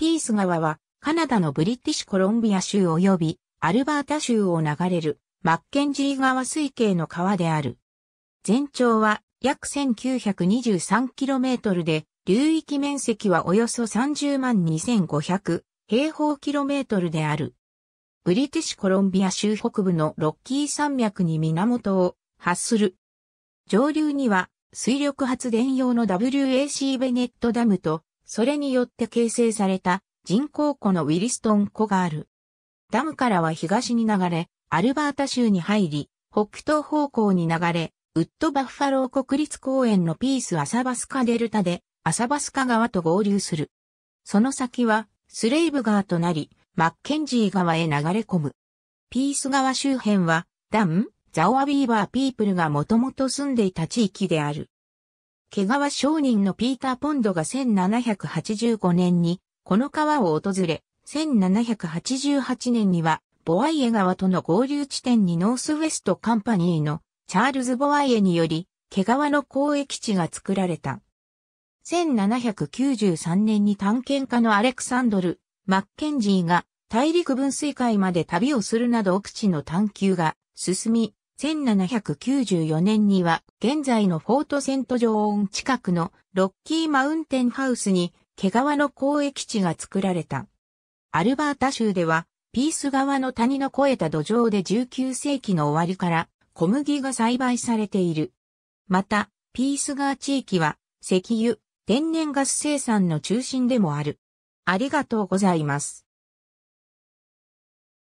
ピース川はカナダのブリティッシュコロンビア州及びアルバータ州を流れるマッケンジー川水系の川である。全長は約 1923km で流域面積はおよそ30万2500平方キロメートルである。ブリティッシュコロンビア州北部のロッキー山脈に源を発する。上流には水力発電用の WAC ベネットダムとそれによって形成された人工湖のウィリストン湖がある。ダムからは東に流れ、アルバータ州に入り、北東方向に流れ、ウッドバッファロー国立公園のピースアサバスカデルタで、アサバスカ川と合流する。その先は、スレイブ川となり、マッケンジー川へ流れ込む。ピース川周辺は、ダム、ザオアビーバーピープルがもともと住んでいた地域である。毛川商人のピーター・ポンドが1785年にこの川を訪れ、1788年にはボワイエ川との合流地点にノースウェストカンパニーのチャールズ・ボワイエにより毛川の交易地が作られた。1793年に探検家のアレクサンドル・マッケンジーが大陸分水海まで旅をするなど奥地の探求が進み、1794年には現在のフォートセントジョーン近くのロッキーマウンテンハウスに毛皮の交易地が作られた。アルバータ州ではピース川の谷の越えた土壌で19世紀の終わりから小麦が栽培されている。また、ピース川地域は石油、天然ガス生産の中心でもある。ありがとうございます。